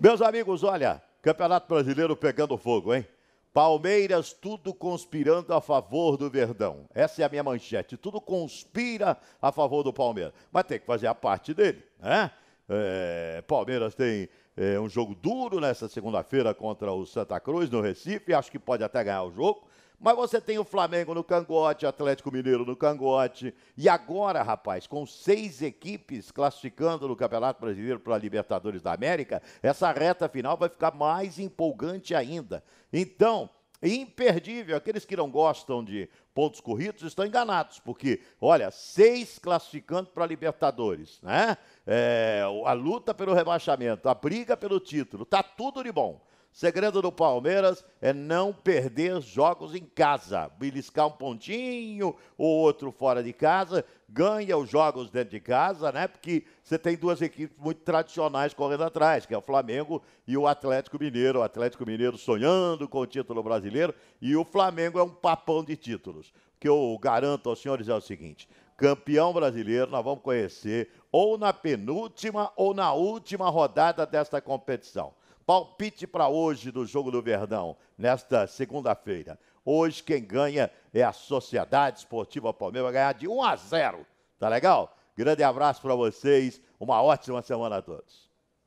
Meus amigos, olha, Campeonato Brasileiro pegando fogo, hein? Palmeiras, tudo conspirando a favor do Verdão. Essa é a minha manchete. Tudo conspira a favor do Palmeiras. Mas tem que fazer a parte dele, né? É, Palmeiras tem é, um jogo duro nessa segunda-feira contra o Santa Cruz, no Recife. Acho que pode até ganhar o jogo. Mas você tem o Flamengo no cangote, Atlético Mineiro no cangote. E agora, rapaz, com seis equipes classificando no Campeonato Brasileiro para a Libertadores da América, essa reta final vai ficar mais empolgante ainda. Então, imperdível. Aqueles que não gostam de pontos corridos estão enganados, porque, olha, seis classificando para a Libertadores, né? É, a luta pelo rebaixamento, a briga pelo título, tá tudo de bom. Segredo do Palmeiras é não perder jogos em casa. Beliscar um pontinho ou outro fora de casa, ganha os jogos dentro de casa, né? Porque você tem duas equipes muito tradicionais correndo atrás, que é o Flamengo e o Atlético Mineiro. O Atlético Mineiro sonhando com o título brasileiro e o Flamengo é um papão de títulos. O que eu garanto aos senhores é o seguinte: campeão brasileiro, nós vamos conhecer ou na penúltima ou na última rodada desta competição. Palpite para hoje do Jogo do Verdão, nesta segunda-feira. Hoje quem ganha é a Sociedade Esportiva Palmeiras, vai ganhar de 1 a 0. Tá legal? Grande abraço para vocês, uma ótima semana a todos.